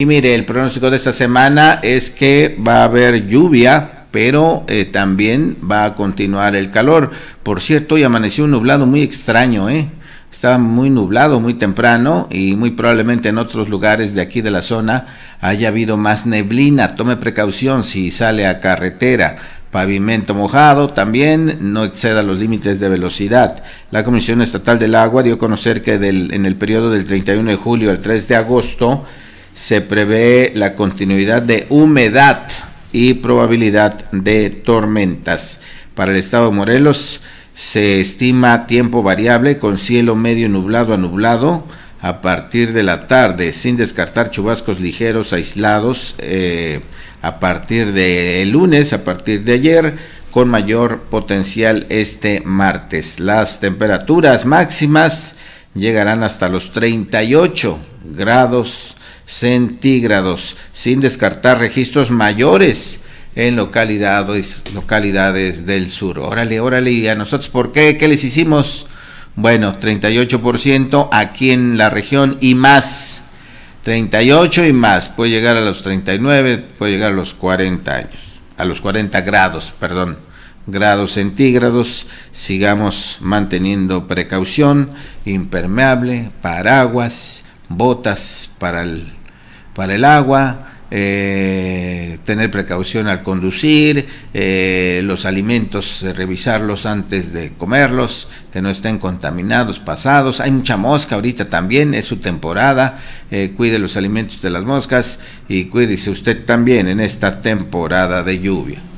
Y mire, el pronóstico de esta semana es que va a haber lluvia, pero eh, también va a continuar el calor. Por cierto, hoy amaneció un nublado muy extraño, ¿eh? Estaba muy nublado muy temprano y muy probablemente en otros lugares de aquí de la zona haya habido más neblina. Tome precaución si sale a carretera. Pavimento mojado también, no exceda los límites de velocidad. La Comisión Estatal del Agua dio a conocer que en el periodo del 31 de julio al 3 de agosto se prevé la continuidad de humedad y probabilidad de tormentas. Para el estado de Morelos se estima tiempo variable con cielo medio nublado a nublado a partir de la tarde, sin descartar chubascos ligeros aislados eh, a partir de lunes, a partir de ayer, con mayor potencial este martes. Las temperaturas máximas llegarán hasta los 38 grados centígrados, sin descartar registros mayores en localidades, localidades del sur. Órale, órale, ¿y a nosotros por qué? ¿Qué les hicimos? Bueno, 38% aquí en la región y más. 38 y más, puede llegar a los 39, puede llegar a los 40 años, a los 40 grados, perdón, grados centígrados. Sigamos manteniendo precaución, impermeable, paraguas botas para el, para el agua, eh, tener precaución al conducir, eh, los alimentos eh, revisarlos antes de comerlos, que no estén contaminados, pasados. Hay mucha mosca ahorita también, es su temporada. cuide los alimentos de las moscas y cuídese usted también en esta temporada de lluvia.